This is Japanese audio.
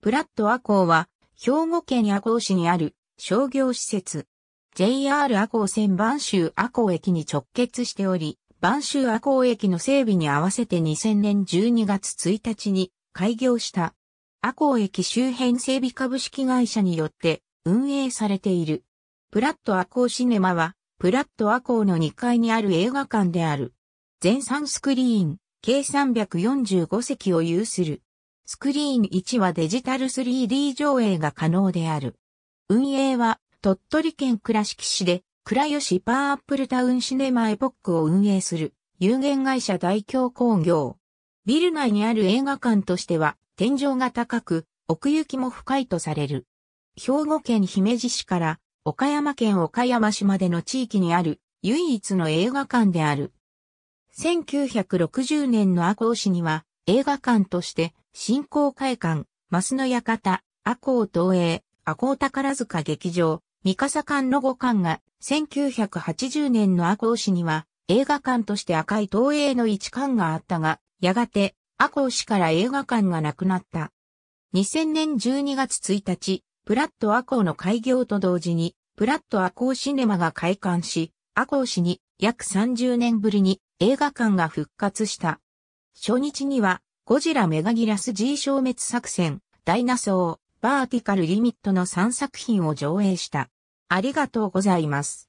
プラットアコーは、兵庫県阿光市にある商業施設。JR 阿光線万州阿光駅に直結しており、万州阿光駅の整備に合わせて2000年12月1日に開業した。阿光駅周辺整備株式会社によって運営されている。プラットアコーシネマは、プラットアコーの2階にある映画館である。全3スクリーン、計345席を有する。スクリーン1はデジタル 3D 上映が可能である。運営は鳥取県倉敷市で倉吉パーアップルタウンシネマエポックを運営する有限会社大京工業。ビル内にある映画館としては天井が高く奥行きも深いとされる。兵庫県姫路市から岡山県岡山市までの地域にある唯一の映画館である。1960年の赤穂市には映画館として新興会館、マの館、阿公東映、阿公宝塚劇場、三笠館の5館が、1980年の阿公市には、映画館として赤い東映の1館があったが、やがて、阿公市から映画館がなくなった。2000年12月1日、プラットアコの開業と同時に、プラットアコシネマが開館し、アコ市に約30年ぶりに映画館が復活した。初日にはゴジラメガギラス G 消滅作戦、ダイナソー、バーティカルリミットの3作品を上映した。ありがとうございます。